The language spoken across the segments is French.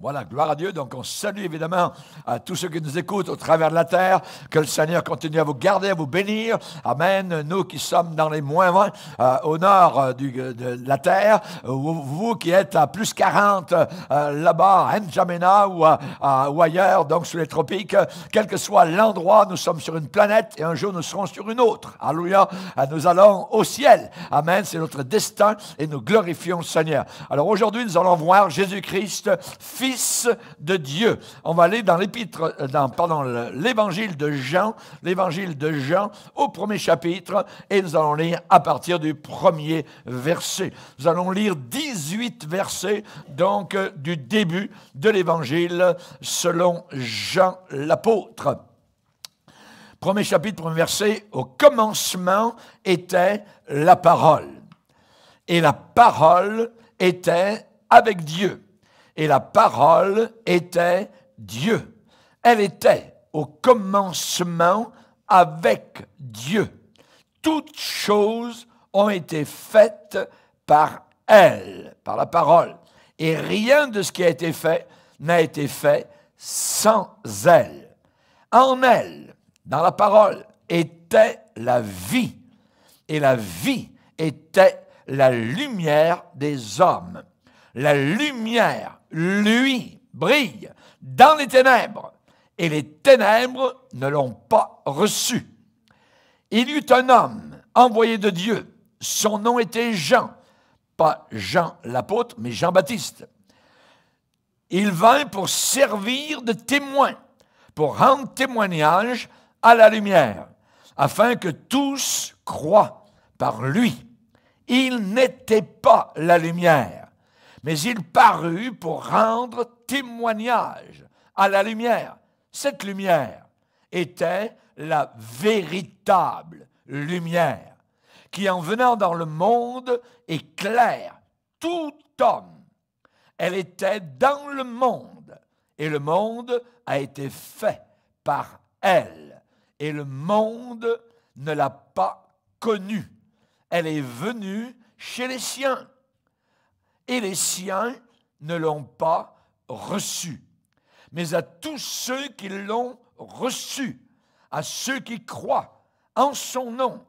Voilà, gloire à Dieu. Donc on salue évidemment à tous ceux qui nous écoutent au travers de la terre. Que le Seigneur continue à vous garder, à vous bénir. Amen. Nous qui sommes dans les moins 20 euh, au nord euh, du, euh, de, la terre, vous, qui êtes à plus 40 là-bas, à N'Djamena ou, à, ailleurs, donc sous les tropiques, quel que soit l'endroit, nous sommes sur une planète et un jour nous serons sur une autre. Alléluia. Nous allons au ciel. Amen. C'est notre destin et nous glorifions le Seigneur. Alors aujourd'hui, nous allons voir Jésus-Christ, de Dieu. On va aller dans l'épître, euh, dans, pardon, l'évangile de Jean, l'évangile de Jean au premier chapitre, et nous allons lire à partir du premier verset. Nous allons lire 18 versets, donc, euh, du début de l'évangile selon Jean l'apôtre. Premier chapitre, premier verset, au commencement était la parole. Et la parole était avec Dieu et la parole était Dieu. Elle était au commencement avec Dieu. Toutes choses ont été faites par elle, par la parole. Et rien de ce qui a été fait n'a été fait sans elle. En elle, dans la parole, était la vie. Et la vie était la lumière des hommes la lumière, lui, brille dans les ténèbres, et les ténèbres ne l'ont pas reçue. Il y eut un homme envoyé de Dieu. Son nom était Jean, pas Jean l'apôtre, mais Jean-Baptiste. Il vint pour servir de témoin, pour rendre témoignage à la lumière, afin que tous croient par lui. Il n'était pas la lumière mais il parut pour rendre témoignage à la lumière. Cette lumière était la véritable lumière qui, en venant dans le monde, éclaire tout homme. Elle était dans le monde et le monde a été fait par elle et le monde ne l'a pas connue. Elle est venue chez les siens et les siens ne l'ont pas reçu. Mais à tous ceux qui l'ont reçu, à ceux qui croient en son nom,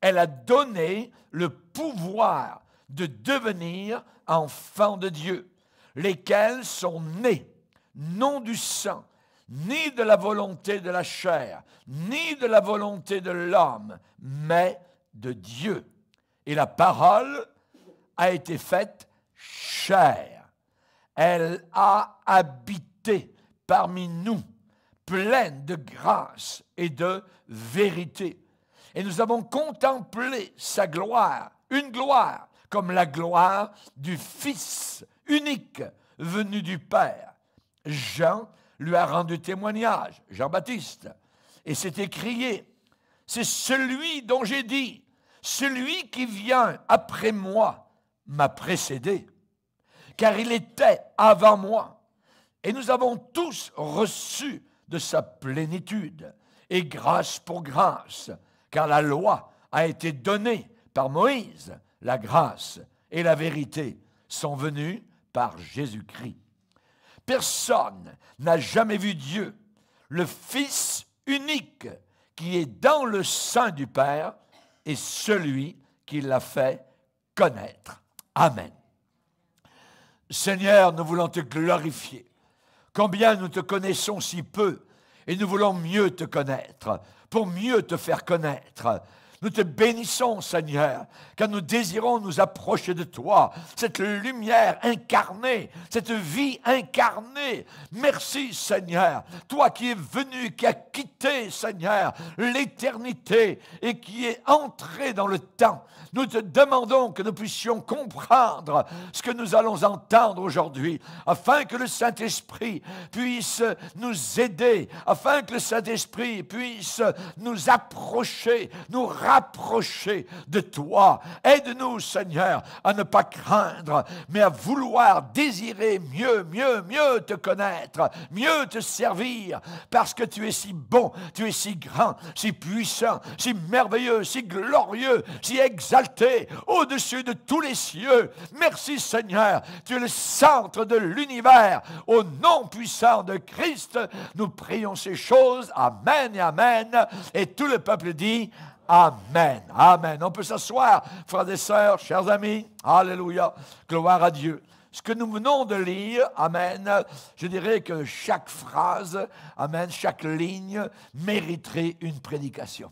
elle a donné le pouvoir de devenir enfants de Dieu, lesquels sont nés, non du sang, ni de la volonté de la chair, ni de la volonté de l'homme, mais de Dieu. Et la parole a été faite chair. Elle a habité parmi nous, pleine de grâce et de vérité. Et nous avons contemplé sa gloire, une gloire comme la gloire du Fils unique venu du Père. Jean lui a rendu témoignage, Jean-Baptiste, et s'est écrié, c'est celui dont j'ai dit, celui qui vient après moi m'a précédé, car il était avant moi, et nous avons tous reçu de sa plénitude, et grâce pour grâce, car la loi a été donnée par Moïse, la grâce et la vérité sont venues par Jésus-Christ. Personne n'a jamais vu Dieu, le Fils unique qui est dans le sein du Père et celui qui l'a fait connaître. Amen. Seigneur, nous voulons te glorifier. Combien nous te connaissons si peu et nous voulons mieux te connaître, pour mieux te faire connaître. Nous te bénissons, Seigneur, car nous désirons nous approcher de toi, cette lumière incarnée, cette vie incarnée. Merci, Seigneur, toi qui es venu, qui as quitté, Seigneur, l'éternité et qui es entré dans le temps. Nous te demandons que nous puissions comprendre ce que nous allons entendre aujourd'hui, afin que le Saint-Esprit puisse nous aider, afin que le Saint-Esprit puisse nous approcher, nous rapprocher de toi. Aide-nous, Seigneur, à ne pas craindre, mais à vouloir désirer mieux, mieux, mieux te connaître, mieux te servir, parce que tu es si bon, tu es si grand, si puissant, si merveilleux, si glorieux, si exalté, au-dessus de tous les cieux. Merci, Seigneur, tu es le centre de l'univers. Au nom puissant de Christ, nous prions ces choses. Amen et Amen. Et tout le peuple dit Amen. Amen. On peut s'asseoir, frères et sœurs, chers amis. Alléluia. Gloire à Dieu. Ce que nous venons de lire, Amen, je dirais que chaque phrase, Amen, chaque ligne mériterait une prédication.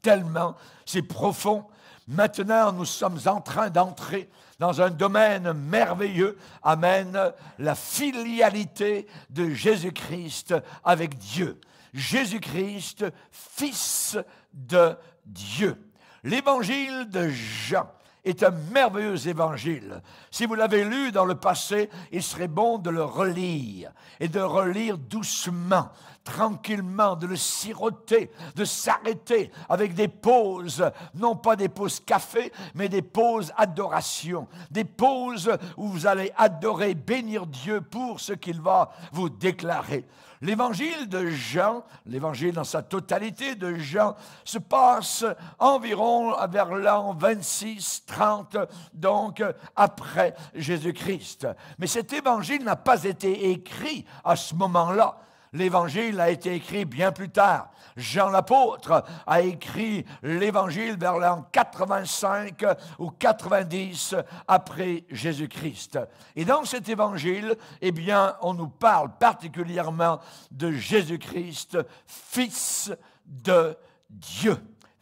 Tellement, c'est profond. Maintenant, nous sommes en train d'entrer dans un domaine merveilleux. Amen. La filialité de Jésus-Christ avec Dieu. Jésus-Christ, Fils de de Dieu. L'évangile de Jean est un merveilleux évangile. Si vous l'avez lu dans le passé, il serait bon de le relire et de relire doucement tranquillement, de le siroter, de s'arrêter avec des pauses, non pas des pauses café, mais des pauses adoration, des pauses où vous allez adorer, bénir Dieu pour ce qu'il va vous déclarer. L'évangile de Jean, l'évangile dans sa totalité de Jean, se passe environ vers l'an 26-30, donc après Jésus-Christ. Mais cet évangile n'a pas été écrit à ce moment-là. L'Évangile a été écrit bien plus tard. Jean l'apôtre a écrit l'Évangile vers l'an 85 ou 90 après Jésus-Christ. Et dans cet Évangile, eh bien, on nous parle particulièrement de Jésus-Christ, fils de Dieu.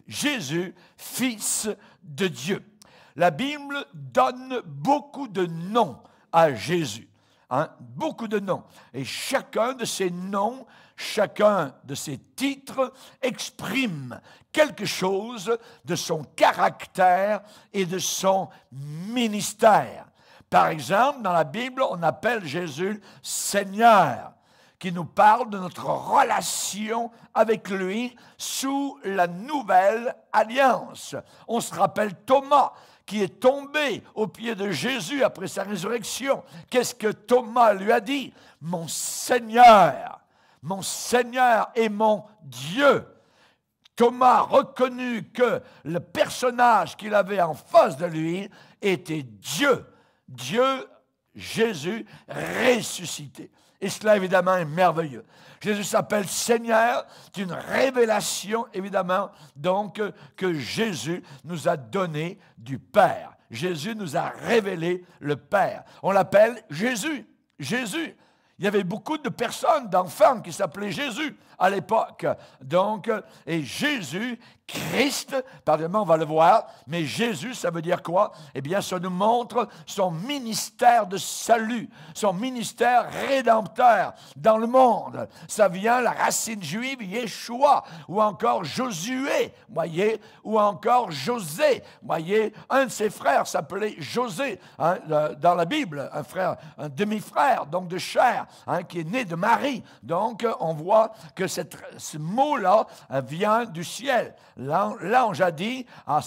Jésus, fils de Dieu. La Bible donne beaucoup de noms à Jésus. Hein, beaucoup de noms. Et chacun de ces noms, chacun de ces titres exprime quelque chose de son caractère et de son ministère. Par exemple, dans la Bible, on appelle Jésus Seigneur qui nous parle de notre relation avec lui sous la nouvelle alliance. On se rappelle Thomas qui est tombé aux pieds de Jésus après sa résurrection. Qu'est-ce que Thomas lui a dit Mon Seigneur, mon Seigneur et mon Dieu. Thomas reconnut que le personnage qu'il avait en face de lui était Dieu, Dieu Jésus ressuscité. Et cela, évidemment, est merveilleux. Jésus s'appelle Seigneur. C'est une révélation, évidemment, donc, que Jésus nous a donné du Père. Jésus nous a révélé le Père. On l'appelle Jésus. Jésus. Il y avait beaucoup de personnes, d'enfants qui s'appelaient Jésus à l'époque. Donc, et Jésus Christ, pardonnez on va le voir, mais Jésus, ça veut dire quoi Eh bien, ça nous montre son ministère de salut, son ministère rédempteur dans le monde. Ça vient, de la racine juive, Yeshua, ou encore Josué, voyez, ou encore José, voyez, un de ses frères s'appelait José, hein, dans la Bible, un frère, un demi-frère, donc de chair, hein, qui est né de Marie. Donc, on voit que ce mot-là hein, vient du ciel L'ange a dit à,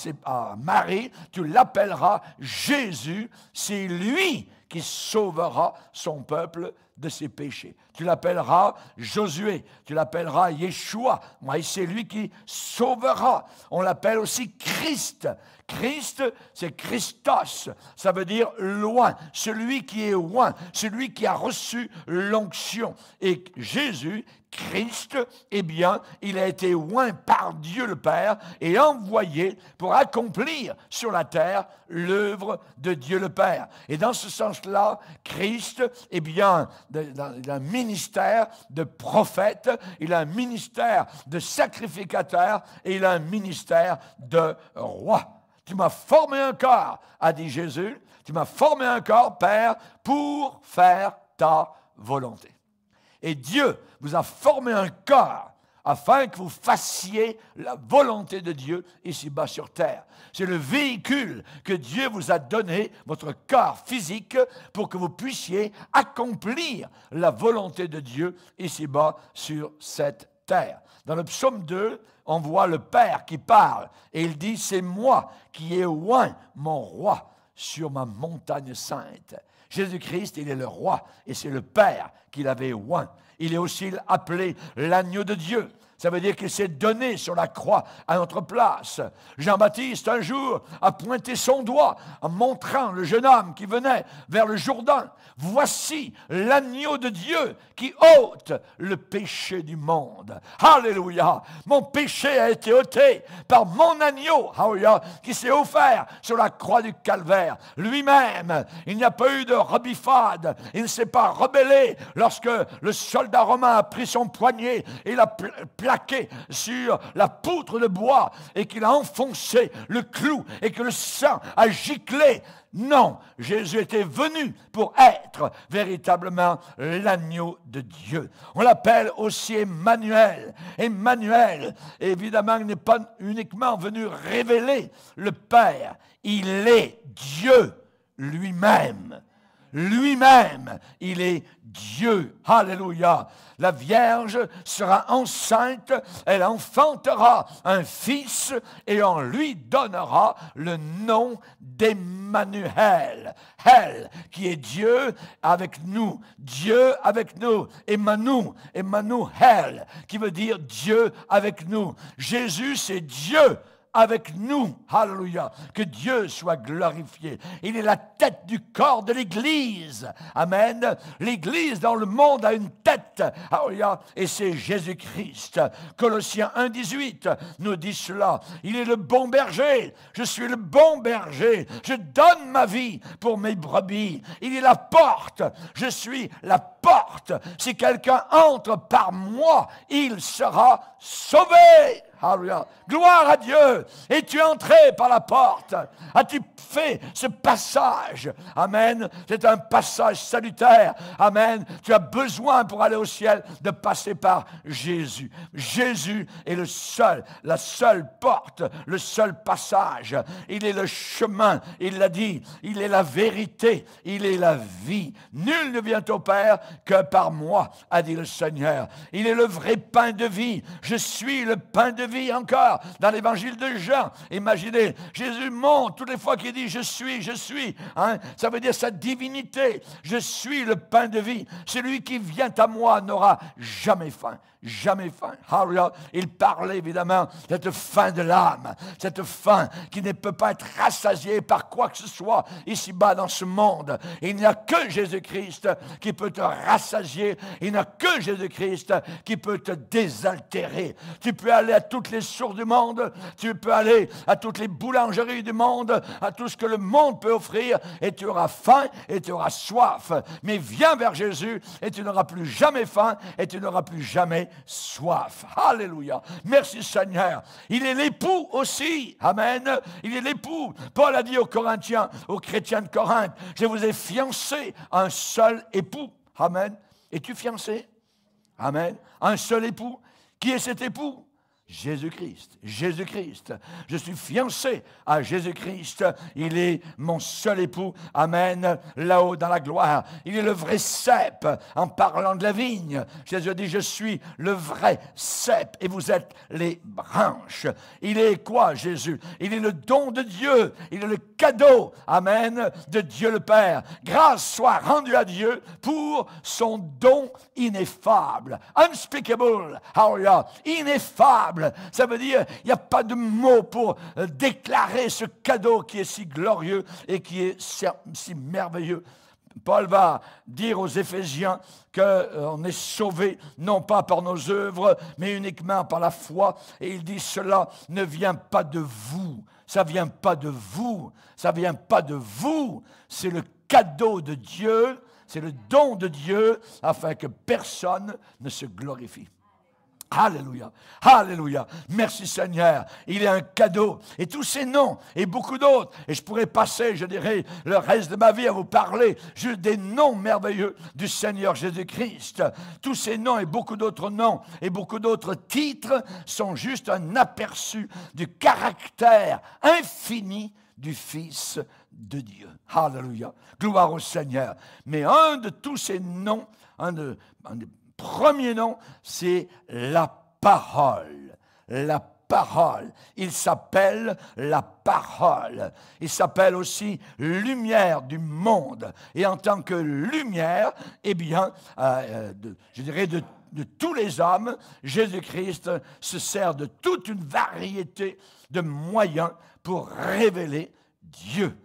Marie, tu l'appelleras Jésus, c'est lui qui sauvera son peuple de ses péchés. Tu l'appelleras Josué, tu l'appelleras Yeshua, c'est lui qui sauvera. On l'appelle aussi Christ. Christ, c'est Christos. Ça veut dire loin, celui qui est loin, celui qui a reçu l'onction. Et Jésus, Christ, eh bien, il a été loin par Dieu le Père et envoyé pour accomplir sur la terre l'œuvre de Dieu le Père. Et dans ce sens-là, Christ, eh bien, il a un ministère de prophète, il a un ministère de sacrificateur et il a un ministère de roi. Tu m'as formé un corps, a dit Jésus. Tu m'as formé un corps, Père, pour faire ta volonté. Et Dieu vous a formé un corps afin que vous fassiez la volonté de Dieu ici-bas sur terre. C'est le véhicule que Dieu vous a donné, votre corps physique, pour que vous puissiez accomplir la volonté de Dieu ici-bas sur cette terre. Dans le psaume 2, on voit le Père qui parle et il dit, c'est moi qui ai oint mon roi sur ma montagne sainte. Jésus-Christ, il est le roi et c'est le Père qui l'avait oint. Il est aussi appelé l'agneau de Dieu. Ça veut dire qu'il s'est donné sur la croix à notre place. Jean-Baptiste, un jour, a pointé son doigt en montrant le jeune homme qui venait vers le Jourdain. Voici l'agneau de Dieu qui ôte le péché du monde. Alléluia. Mon péché a été ôté par mon agneau, Alléluia, qui s'est offert sur la croix du Calvaire. Lui-même, il n'y a pas eu de rebifade. Il ne s'est pas rebellé lorsque le soldat romain a pris son poignet et l'a placé sur la poutre de bois et qu'il a enfoncé le clou et que le sang a giclé. Non, Jésus était venu pour être véritablement l'agneau de Dieu. On l'appelle aussi Emmanuel. Emmanuel, évidemment, n'est pas uniquement venu révéler le Père, il est Dieu lui-même lui-même. Il est Dieu. Alléluia. La Vierge sera enceinte, elle enfantera un fils et on lui donnera le nom d'Emmanuel. Elle, qui est Dieu avec nous. Dieu avec nous. Emmanuel. Emmanuel, qui veut dire Dieu avec nous. Jésus, c'est Dieu avec nous. Alléluia. Que Dieu soit glorifié. Il est la tête du corps de l'Église. Amen. L'Église dans le monde a une tête. Alléluia. Et c'est Jésus-Christ. Colossiens 1.18 nous dit cela. Il est le bon berger. Je suis le bon berger. Je donne ma vie pour mes brebis. Il est la porte. Je suis la porte. Si quelqu'un entre par moi, il sera sauvé. Gloire à Dieu. es tu entré par la porte. As-tu fait ce passage Amen. C'est un passage salutaire. Amen. Tu as besoin pour aller au ciel de passer par Jésus. Jésus est le seul, la seule porte, le seul passage. Il est le chemin. Il l'a dit. Il est la vérité. Il est la vie. Nul ne vient au Père que par moi, a dit le Seigneur. Il est le vrai pain de vie. Je suis le pain de vie encore dans l'évangile de Jean. Imaginez, Jésus monte toutes les fois qu'il dit je suis, je suis. Hein. Ça veut dire sa divinité. Je suis le pain de vie. Celui qui vient à moi n'aura jamais faim jamais faim. Il parlait évidemment de cette faim de l'âme, cette faim qui ne peut pas être rassasiée par quoi que ce soit ici-bas dans ce monde. Il n'y a que Jésus-Christ qui peut te rassasier. Il n'y a que Jésus-Christ qui peut te désaltérer. Tu peux aller à toutes les sources du monde, tu peux aller à toutes les boulangeries du monde, à tout ce que le monde peut offrir, et tu auras faim et tu auras soif. Mais viens vers Jésus et tu n'auras plus jamais faim et tu n'auras plus jamais soif. Alléluia. Merci Seigneur. Il est l'époux aussi. Amen. Il est l'époux. Paul a dit aux Corinthiens, aux chrétiens de Corinthe, je vous ai fiancé un seul époux. Amen. Es-tu fiancé Amen. Un seul époux. Qui est cet époux Jésus-Christ, Jésus-Christ. Je suis fiancé à Jésus-Christ. Il est mon seul époux. Amen. Là-haut dans la gloire. Il est le vrai cep en parlant de la vigne. Jésus dit, je suis le vrai cep et vous êtes les branches. Il est quoi Jésus Il est le don de Dieu. Il est le cadeau. Amen. De Dieu le Père. Grâce soit rendue à Dieu pour son don ineffable. Unspeakable. Ineffable ça veut dire, il n'y a pas de mots pour euh, déclarer ce cadeau qui est si glorieux et qui est si merveilleux. Paul va dire aux Éphésiens qu'on euh, est sauvé non pas par nos œuvres, mais uniquement par la foi. Et il dit cela ne vient pas de vous, ça vient pas de vous, ça vient pas de vous. C'est le cadeau de Dieu, c'est le don de Dieu, afin que personne ne se glorifie. Alléluia. Alléluia. Merci Seigneur. Il est un cadeau. Et tous ces noms et beaucoup d'autres. Et je pourrais passer, je dirais, le reste de ma vie à vous parler juste des noms merveilleux du Seigneur Jésus-Christ. Tous ces noms et beaucoup d'autres noms et beaucoup d'autres titres sont juste un aperçu du caractère infini du Fils de Dieu. Alléluia. Gloire au Seigneur. Mais un de tous ces noms, un un de premier nom, c'est la parole. La parole. Il s'appelle la parole. Il s'appelle aussi lumière du monde. Et en tant que lumière, eh bien, euh, euh, je dirais de de tous les hommes, Jésus-Christ se sert de toute une variété de moyens pour révéler Dieu.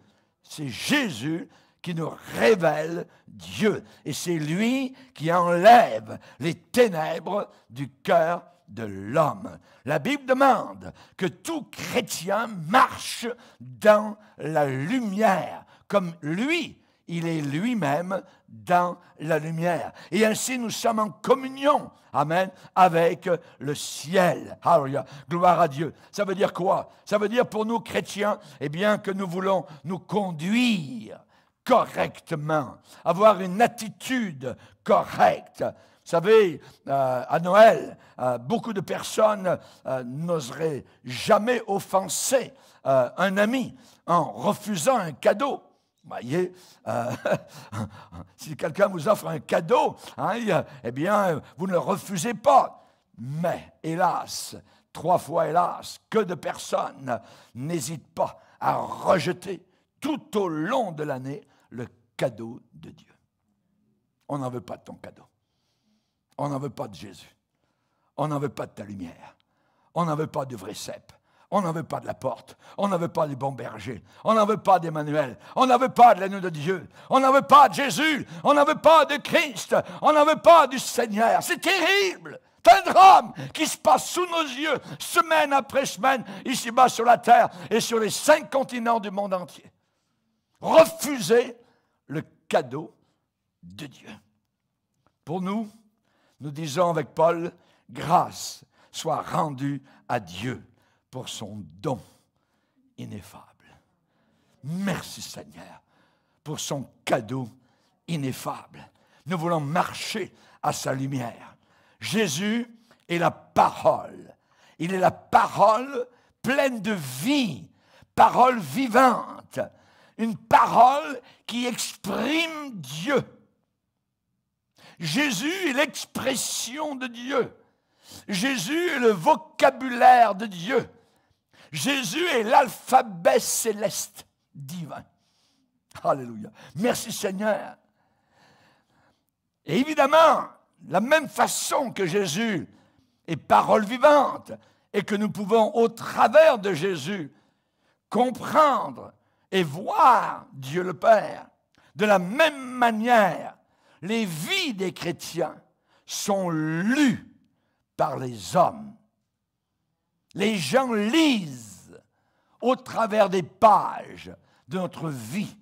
C'est Jésus qui nous révèle Dieu. Et c'est lui qui enlève les ténèbres du cœur de l'homme. La Bible demande que tout chrétien marche dans la lumière, comme lui, il est lui-même dans la lumière. Et ainsi, nous sommes en communion, amen, avec le ciel. Alléluia, Gloire à Dieu. Ça veut dire quoi Ça veut dire pour nous chrétiens, eh bien, que nous voulons nous conduire correctement, avoir une attitude correcte. Vous savez, euh, à Noël, euh, beaucoup de personnes euh, n'oseraient jamais offenser un ami en refusant un cadeau. Vous voyez, si quelqu'un vous offre un cadeau, hein, eh bien, vous ne le refusez pas. Mais, hélas, trois fois hélas, que de personnes n'hésitent pas à rejeter tout au long de l'année cadeau de Dieu. On n'en veut pas de ton cadeau. On n'en veut pas de Jésus. On n'en veut pas de ta lumière. On n'en veut pas du vrai cep. On n'en veut pas de la porte. On n'en veut pas du bon berger. On n'en veut pas d'Emmanuel. On n'en veut pas de l'agneau de Dieu. On n'en veut pas de Jésus. On n'en veut pas de Christ. On n'en veut pas du Seigneur. C'est terrible. C'est un drame qui se passe sous nos yeux, semaine après semaine, ici-bas sur la terre et sur les cinq continents du monde entier. Refuser cadeau de Dieu. Pour nous, nous disons avec Paul, grâce soit rendue à Dieu pour son don ineffable. Merci Seigneur pour son cadeau ineffable. Nous voulons marcher à sa lumière. Jésus est la parole. Il est la parole pleine de vie, parole vivante une parole qui exprime Dieu. Jésus est l'expression de Dieu. Jésus est le vocabulaire de Dieu. Jésus est l'alphabet céleste divin. Alléluia. Merci Seigneur. Et évidemment, la même façon que Jésus est parole vivante et que nous pouvons, au travers de Jésus, comprendre et voir Dieu le Père. De la même manière, les vies des chrétiens sont lues par les hommes. Les gens lisent au travers des pages de notre vie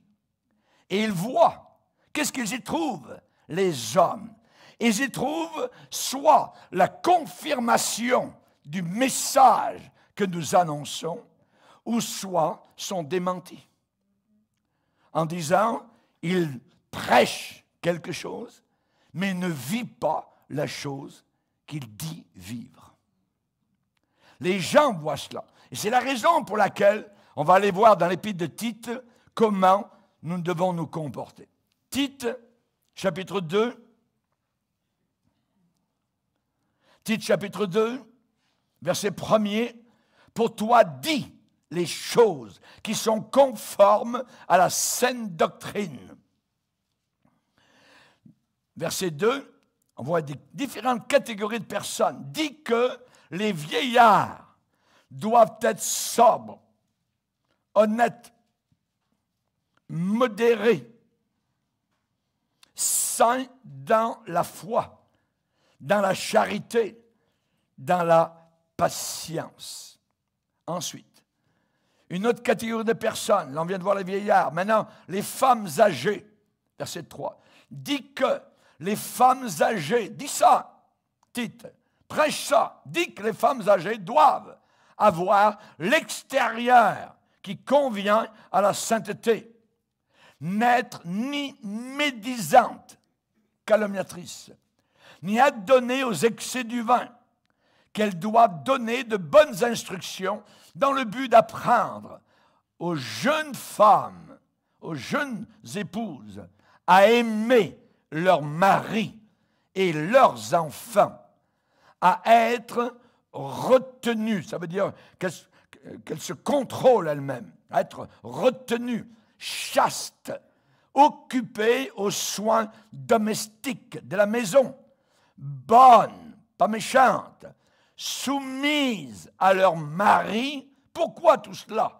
et ils voient qu'est-ce qu'ils y trouvent, les hommes. Ils y trouvent soit la confirmation du message que nous annonçons, ou soit sont démentis en disant, il prêche quelque chose, mais ne vit pas la chose qu'il dit vivre. Les gens voient cela. Et c'est la raison pour laquelle on va aller voir dans l'épître de Tite comment nous devons nous comporter. Tite, chapitre 2. Tite, chapitre 2, verset 1er. Pour toi, dit les choses qui sont conformes à la saine doctrine. Verset 2, on voit des différentes catégories de personnes. Dit que les vieillards doivent être sobres, honnêtes, modérés, saints dans la foi, dans la charité, dans la patience. Ensuite, une autre catégorie de personnes, là on vient de voir les vieillards, maintenant les femmes âgées, verset 3, dit que les femmes âgées, dit ça, Tite, prêche ça, dit que les femmes âgées doivent avoir l'extérieur qui convient à la sainteté, n'être ni médisante, calomniatrice, ni adonnée aux excès du vin, qu'elles doivent donner de bonnes instructions dans le but d'apprendre aux jeunes femmes, aux jeunes épouses, à aimer leur mari et leurs enfants, à être retenues, ça veut dire qu'elles se contrôlent elles-mêmes, à être retenues, chastes, occupées aux soins domestiques de la maison, bonnes, pas méchantes, soumises à leur mari pourquoi tout cela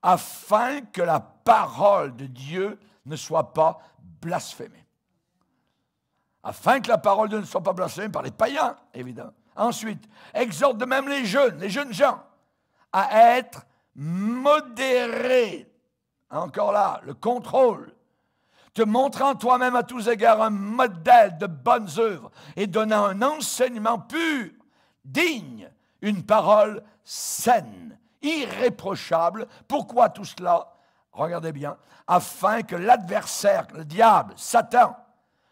Afin que la parole de Dieu ne soit pas blasphémée. Afin que la parole de Dieu ne soit pas blasphémée par les païens, évidemment. Ensuite, exhorte de même les jeunes, les jeunes gens, à être modérés. Encore là, le contrôle te montrant toi-même à tous égards un modèle de bonnes œuvres et donnant un enseignement pur, digne, une parole saine, irréprochable. Pourquoi tout cela Regardez bien. Afin que l'adversaire, le diable, Satan,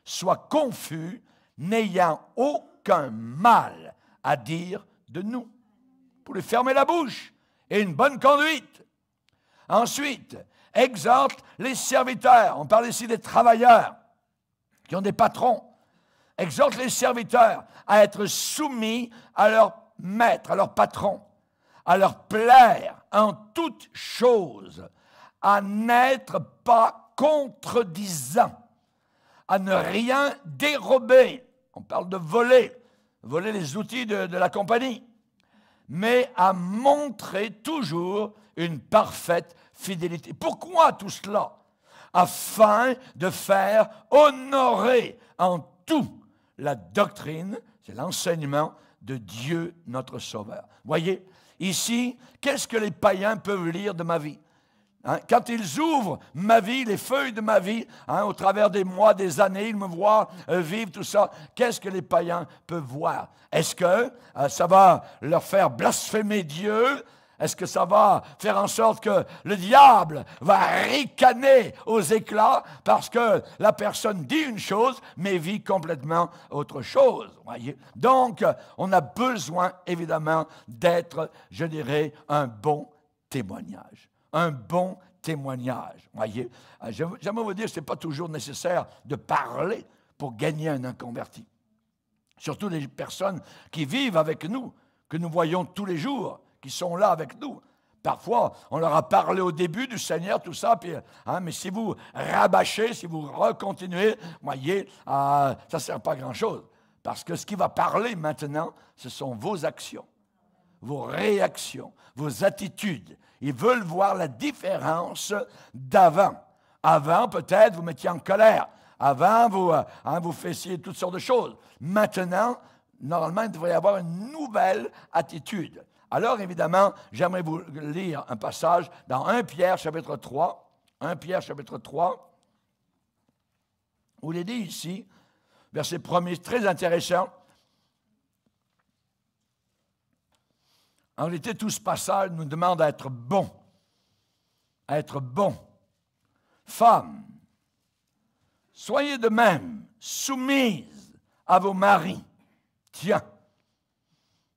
soit confus, n'ayant aucun mal à dire de nous. Pour lui fermer la bouche et une bonne conduite. Ensuite, exhorte les serviteurs. On parle ici des travailleurs qui ont des patrons. Exhorte les serviteurs à être soumis à leur maître, à leur patron, à leur plaire en toute chose, à n'être pas contredisant, à ne rien dérober. On parle de voler, voler les outils de, de la compagnie, mais à montrer toujours une parfaite fidélité. Pourquoi tout cela Afin de faire honorer en tout la doctrine, c'est l'enseignement de Dieu notre Sauveur. Voyez, Ici, qu'est-ce que les païens peuvent lire de ma vie hein? Quand ils ouvrent ma vie, les feuilles de ma vie, hein, au travers des mois, des années, ils me voient euh, vivre tout ça. Qu'est-ce que les païens peuvent voir Est-ce que euh, ça va leur faire blasphémer Dieu est-ce que ça va faire en sorte que le diable va ricaner aux éclats parce que la personne dit une chose mais vit complètement autre chose voyez Donc, on a besoin évidemment d'être, je dirais, un bon témoignage. Un bon témoignage. voyez ah, J'aimerais vous dire, ce n'est pas toujours nécessaire de parler pour gagner un inconverti. Surtout les personnes qui vivent avec nous, que nous voyons tous les jours qui sont là avec nous. Parfois, on leur a parlé au début du Seigneur, tout ça, puis, hein, mais si vous rabâchez, si vous recontinuez, voyez, euh, ça ne sert pas à grand-chose. Parce que ce qui va parler maintenant, ce sont vos actions, vos réactions, vos attitudes. Ils veulent voir la différence d'avant. Avant, peut-être, vous mettiez en colère. Avant, vous, euh, hein, vous fessiez toutes sortes de choses. Maintenant, normalement, il devrait y avoir une nouvelle attitude alors, évidemment, j'aimerais vous lire un passage dans 1 Pierre, chapitre 3, 1 Pierre, chapitre 3, Vous il dit ici, verset 1 très intéressant. En réalité, tout ce passage nous demande à être bon, à être bon. Femmes, soyez de même soumises à vos maris. Tiens,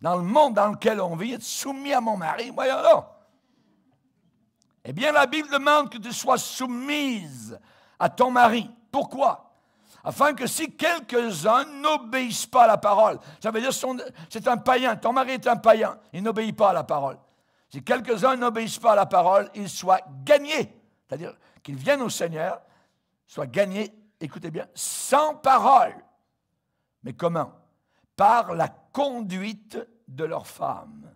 dans le monde dans lequel on vit, être soumis à mon mari. Voyons là. Eh bien, la Bible demande que tu sois soumise à ton mari. Pourquoi? Afin que si quelques-uns n'obéissent pas à la parole, ça veut dire c'est un païen, ton mari est un païen, il n'obéit pas à la parole. Si quelques-uns n'obéissent pas à la parole, ils soient gagnés, c'est-à-dire qu'ils viennent au Seigneur, soient gagnés, écoutez bien, sans parole. Mais comment par la conduite de leurs femmes.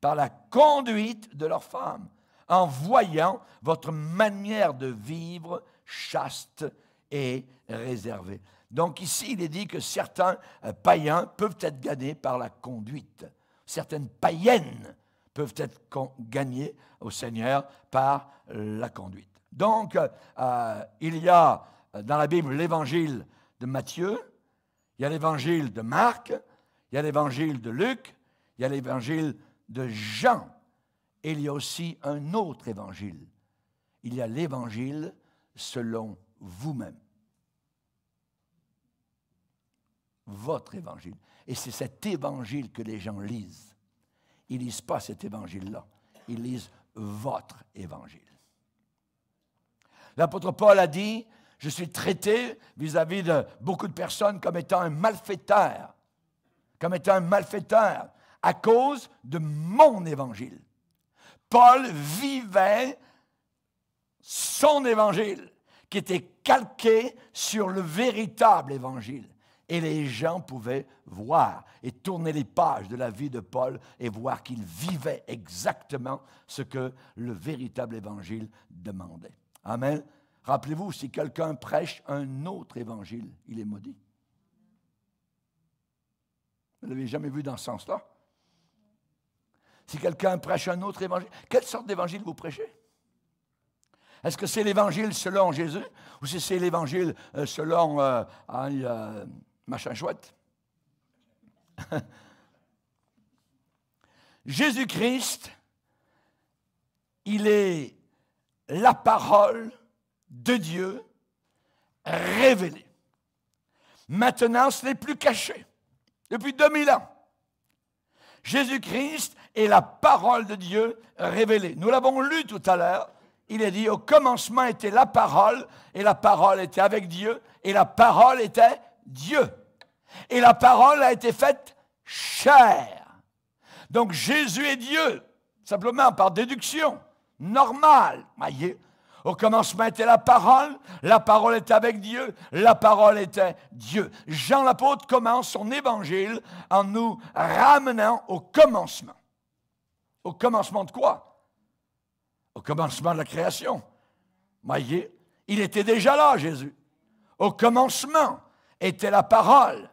Par la conduite de leurs femmes. En voyant votre manière de vivre chaste et réservée. Donc ici, il est dit que certains euh, païens peuvent être gagnés par la conduite. Certaines païennes peuvent être gagnées au Seigneur par la conduite. Donc, euh, euh, il y a dans la Bible l'évangile de Matthieu, il y a l'évangile de Marc, il y a l'évangile de Luc, il y a l'évangile de Jean, et il y a aussi un autre évangile. Il y a l'évangile selon vous-même. Votre évangile. Et c'est cet évangile que les gens lisent. Ils ne lisent pas cet évangile-là. Ils lisent votre évangile. L'apôtre Paul a dit, je suis traité vis-à-vis de beaucoup de personnes comme étant un malfaiteur, comme étant un malfaiteur à cause de mon évangile. Paul vivait son évangile qui était calqué sur le véritable évangile. Et les gens pouvaient voir et tourner les pages de la vie de Paul et voir qu'il vivait exactement ce que le véritable évangile demandait. Amen. Rappelez-vous, si quelqu'un prêche un autre évangile, il est maudit. Vous ne l'avez jamais vu dans ce sens-là. Si quelqu'un prêche un autre évangile, quelle sorte d'évangile vous prêchez Est-ce que c'est l'évangile selon Jésus ou si c'est l'évangile euh, selon euh, euh, machin chouette Jésus-Christ, il est la parole de Dieu révélé. Maintenant, ce n'est plus caché. Depuis 2000 ans, Jésus-Christ est la parole de Dieu révélée. Nous l'avons lu tout à l'heure. Il est dit, au commencement était la parole, et la parole était avec Dieu, et la parole était Dieu. Et la parole a été faite chair. Donc Jésus est Dieu, simplement par déduction, normal. Au commencement était la parole, la parole était avec Dieu, la parole était Dieu. Jean l'apôtre commence son évangile en nous ramenant au commencement. Au commencement de quoi Au commencement de la création. Voyez, il était déjà là, Jésus. Au commencement était la parole.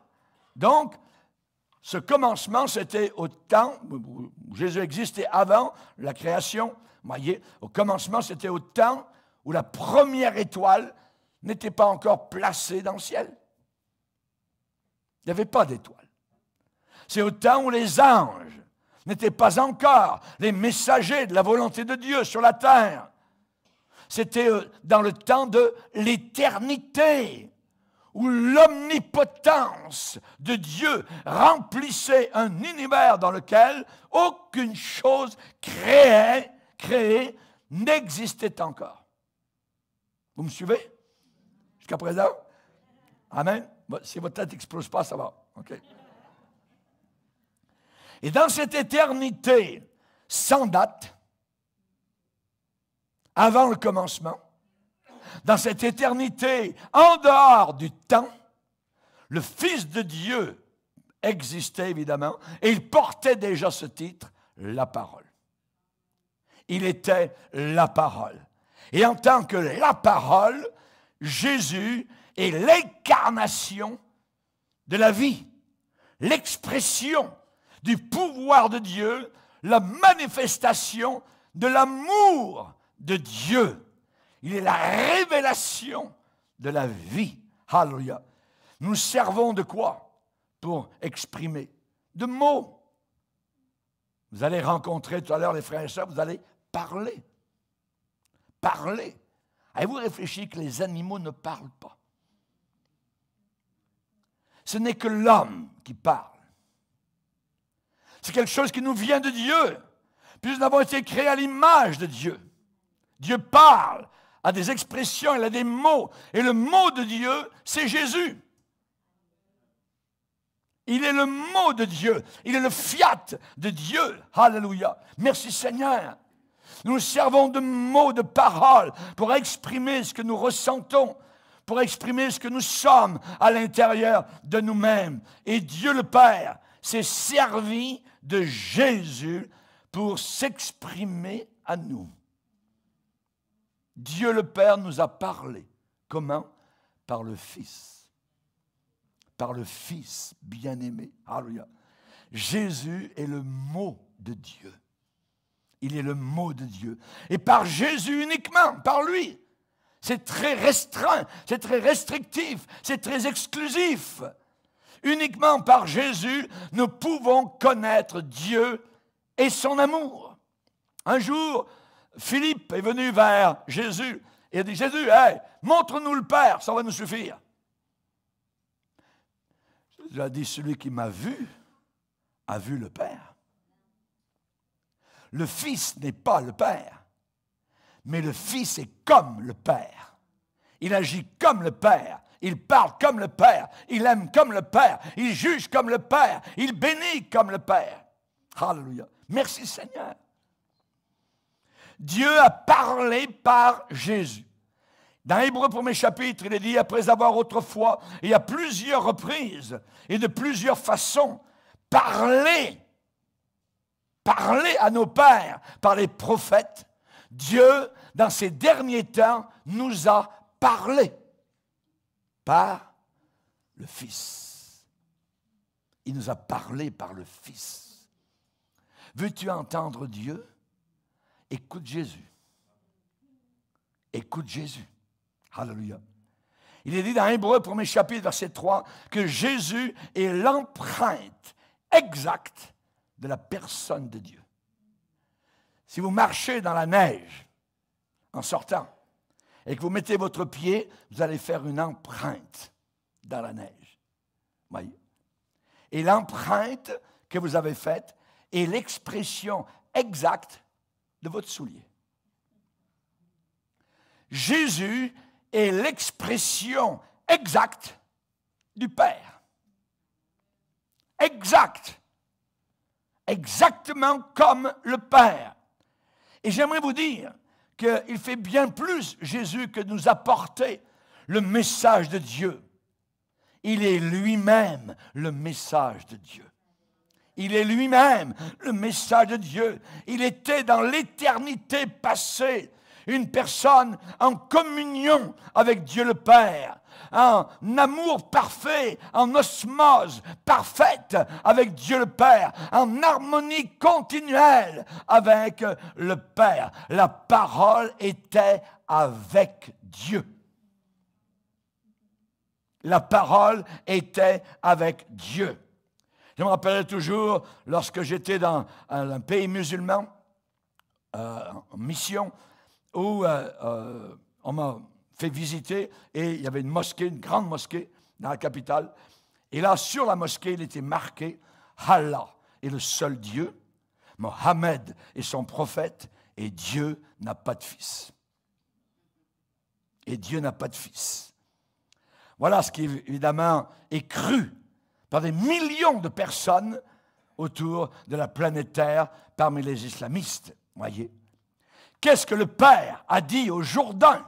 Donc, ce commencement, c'était au temps où Jésus existait avant la création. Voyez, au commencement, c'était au temps où la première étoile n'était pas encore placée dans le ciel. Il n'y avait pas d'étoile. C'est au temps où les anges n'étaient pas encore les messagers de la volonté de Dieu sur la terre. C'était euh, dans le temps de l'éternité où l'omnipotence de Dieu remplissait un univers dans lequel aucune chose créée, créée n'existait encore. Vous me suivez Jusqu'à présent Amen. Si votre tête n'explose pas, ça va. OK. Et dans cette éternité sans date, avant le commencement, dans cette éternité en dehors du temps, le Fils de Dieu existait évidemment et il portait déjà ce titre, la parole. Il était la parole. Et en tant que la parole, Jésus est l'incarnation de la vie, l'expression du pouvoir de Dieu, la manifestation de l'amour de Dieu. Il est la révélation de la vie. Hallelujah. Nous servons de quoi pour exprimer De mots. Vous allez rencontrer tout à l'heure les frères et sœurs, vous allez parler parler. Avez-vous réfléchi que les animaux ne parlent pas Ce n'est que l'homme qui parle. C'est quelque chose qui nous vient de Dieu. Puis nous avons été créés à l'image de Dieu. Dieu parle, a des expressions, il a des mots. Et le mot de Dieu, c'est Jésus. Il est le mot de Dieu. Il est le fiat de Dieu. Alléluia. Merci Seigneur. Nous servons de mots, de paroles pour exprimer ce que nous ressentons, pour exprimer ce que nous sommes à l'intérieur de nous-mêmes. Et Dieu le Père s'est servi de Jésus pour s'exprimer à nous. Dieu le Père nous a parlé. Comment Par le Fils. Par le Fils bien-aimé. Jésus est le mot de Dieu. Il est le mot de Dieu. Et par Jésus uniquement, par lui. C'est très restreint, c'est très restrictif, c'est très exclusif. Uniquement par Jésus, nous pouvons connaître Dieu et son amour. Un jour, Philippe est venu vers Jésus et a dit, Jésus, montre-nous le Père, ça va nous suffire. Jésus a dit, celui qui m'a vu a vu le Père. Le Fils n'est pas le Père, mais le Fils est comme le Père. Il agit comme le Père. Il parle comme le Père. Il aime comme le Père. Il juge comme le Père. Il bénit comme le Père. Alléluia. Merci Seigneur. Dieu a parlé par Jésus. Dans Hébreu premier chapitre, il est dit, après avoir autrefois et à plusieurs reprises et de plusieurs façons parlé parlé à nos pères par les prophètes, Dieu, dans ces derniers temps, nous a parlé par le Fils. Il nous a parlé par le Fils. Veux-tu entendre Dieu Écoute Jésus. Écoute Jésus. Alléluia. Il est dit dans Hébreu, premier chapitre, verset 3, que Jésus est l'empreinte exacte de la personne de Dieu. Si vous marchez dans la neige en sortant et que vous mettez votre pied, vous allez faire une empreinte dans la neige. Et l'empreinte que vous avez faite est l'expression exacte de votre soulier. Jésus est l'expression exacte du Père. Exacte exactement comme le Père. Et j'aimerais vous dire qu'il fait bien plus, Jésus, que nous apporter le message de Dieu. Il est lui-même le message de Dieu. Il est lui-même le message de Dieu. Il était dans l'éternité passée une personne en communion avec Dieu le Père un amour parfait, en osmose parfaite avec Dieu le Père, en harmonie continuelle avec le Père. La parole était avec Dieu. La parole était avec Dieu. Je me rappellerai toujours, lorsque j'étais dans un, pays musulman, euh, en mission, où euh, euh, on m'a fait visiter et il y avait une mosquée, une grande mosquée dans la capitale. Et là, sur la mosquée, il était marqué Allah est le seul Dieu, Mohammed est son prophète et Dieu n'a pas de fils. Et Dieu n'a pas de fils. Voilà ce qui, évidemment, est cru par des millions de personnes autour de la planète Terre parmi les islamistes. Voyez. Qu'est-ce que le Père a dit au Jourdain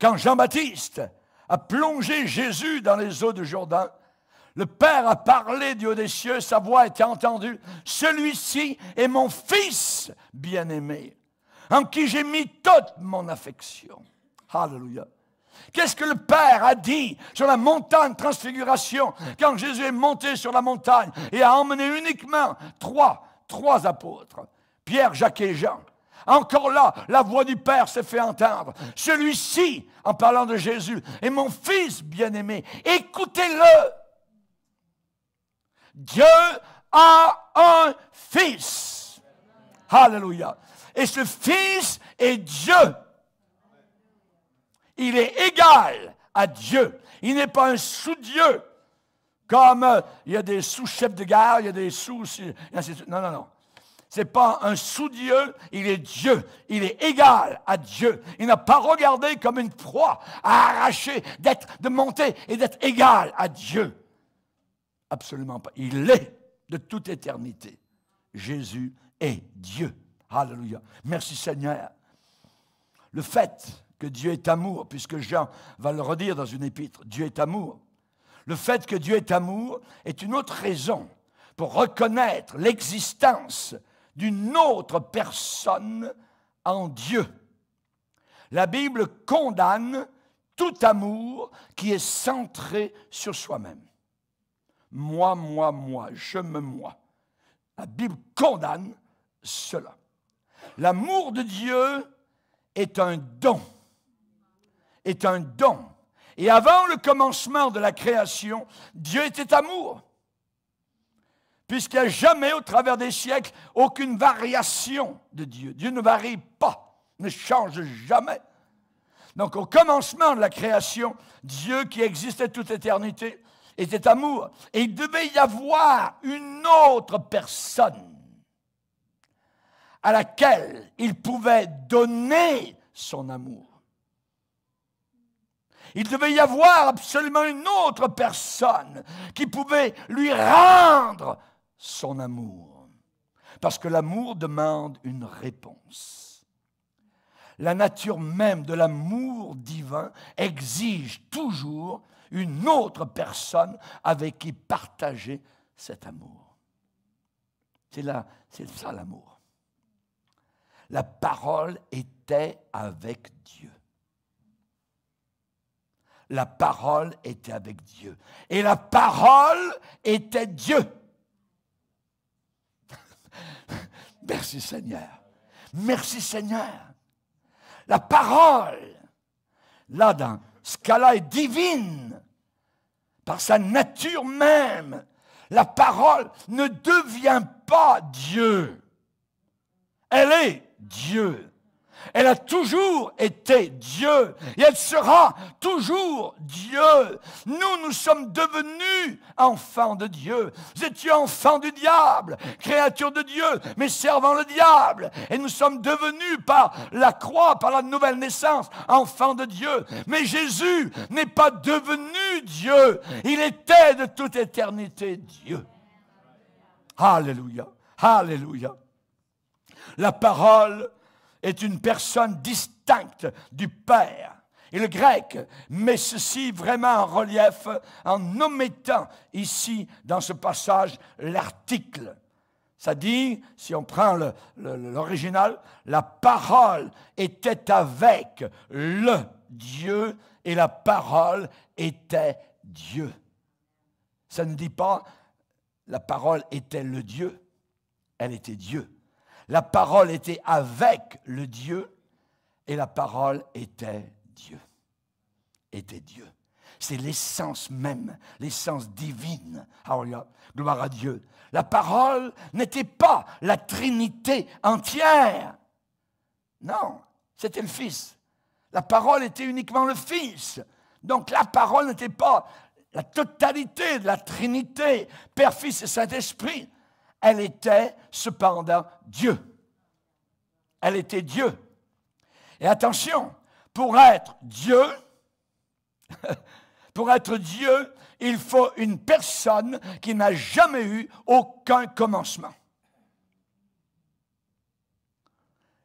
quand Jean-Baptiste a plongé Jésus dans les eaux du Jourdain, le Père a parlé, du haut des cieux, sa voix a été entendue. Celui-ci est mon Fils bien-aimé, en qui j'ai mis toute mon affection. Hallelujah. Qu'est-ce que le Père a dit sur la montagne transfiguration quand Jésus est monté sur la montagne et a emmené uniquement trois, trois apôtres, Pierre, Jacques et Jean encore là, la voix du Père s'est fait entendre. Celui-ci, en parlant de Jésus, est mon Fils bien-aimé. Écoutez-le. Dieu a un Fils. Hallelujah. Et ce Fils est Dieu. Il est égal à Dieu. Il n'est pas un sous-Dieu. Comme euh, il y a des sous-chefs de gare, il y a des sous... Non, non, non. Ce n'est pas un sous-dieu, il est Dieu. Il est égal à Dieu. Il n'a pas regardé comme une proie à arracher, d'être, de monter et d'être égal à Dieu. Absolument pas. Il est de toute éternité. Jésus est Dieu. Alléluia. Merci Seigneur. Le fait que Dieu est amour, puisque Jean va le redire dans une épître, Dieu est amour. Le fait que Dieu est amour est une autre raison pour reconnaître l'existence d'une autre personne en Dieu. La Bible condamne tout amour qui est centré sur soi-même. Moi, moi, moi, je me moi. La Bible condamne cela. L'amour de Dieu est un don, est un don. Et avant le commencement de la création, Dieu était amour puisqu'il n'y a jamais au travers des siècles aucune variation de Dieu. Dieu ne varie pas, ne change jamais. Donc au commencement de la création, Dieu qui existait toute éternité était amour. Et il devait y avoir une autre personne à laquelle il pouvait donner son amour. Il devait y avoir absolument une autre personne qui pouvait lui rendre son amour. Parce que l'amour demande une réponse. La nature même de l'amour divin exige toujours une autre personne avec qui partager cet amour. C'est là, c'est ça l'amour. La parole était avec Dieu. La parole était avec Dieu. Et la parole était Dieu. Merci Seigneur. Merci Seigneur. La parole, là, dans ce cas est divine. Par sa nature même, la parole ne devient pas Dieu. Elle est Dieu. Elle a toujours été Dieu et elle sera toujours Dieu. Nous, nous sommes devenus enfants de Dieu. Nous étiez enfants du diable, créatures de Dieu, mais servant le diable. Et nous sommes devenus par la croix, par la nouvelle naissance, enfants de Dieu. Mais Jésus n'est pas devenu Dieu. Il était de toute éternité Dieu. Alléluia. Alléluia. La parole est une personne distincte du Père. Et le grec met ceci vraiment en relief en omettant ici, dans ce passage, l'article. Ça dit, si on prend l'original, la parole était avec le Dieu et la parole était Dieu. Ça ne dit pas la parole était le Dieu, elle était Dieu. La parole était avec le Dieu et la parole était Dieu. Était Dieu. C'est l'essence même, l'essence divine. Ah, Gloire à Dieu. La parole n'était pas la Trinité entière. Non, c'était le Fils. La parole était uniquement le Fils. Donc la parole n'était pas la totalité de la Trinité, Père, Fils et Saint-Esprit. Elle était cependant Dieu. Elle était Dieu. Et attention, pour être Dieu, pour être Dieu, il faut une personne qui n'a jamais eu aucun commencement.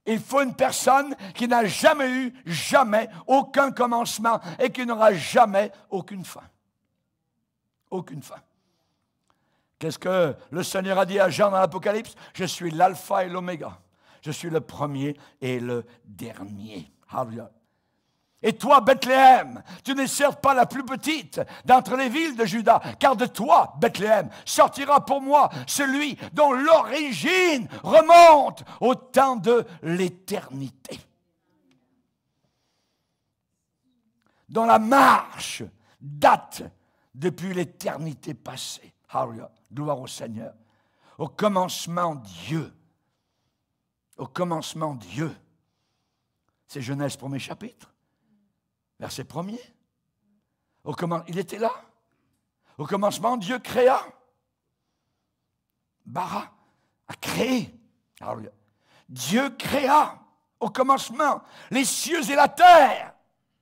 Il faut une personne qui n'a jamais eu, jamais, aucun commencement et qui n'aura jamais aucune fin. Aucune fin. Qu'est-ce que le Seigneur a dit à Jean dans l'Apocalypse Je suis l'alpha et l'oméga. Je suis le premier et le dernier. Et toi, Bethléem, tu n'es certes pas la plus petite d'entre les villes de Juda, car de toi, Bethléem, sortira pour moi celui dont l'origine remonte au temps de l'éternité. Dont la marche date depuis l'éternité passée. Gloire au Seigneur. Au commencement, Dieu. Au commencement, Dieu. C'est Genèse, premier chapitre, verset premier. Au comment... Il était là. Au commencement, Dieu créa. Bara a créé. Dieu créa au commencement les cieux et la terre.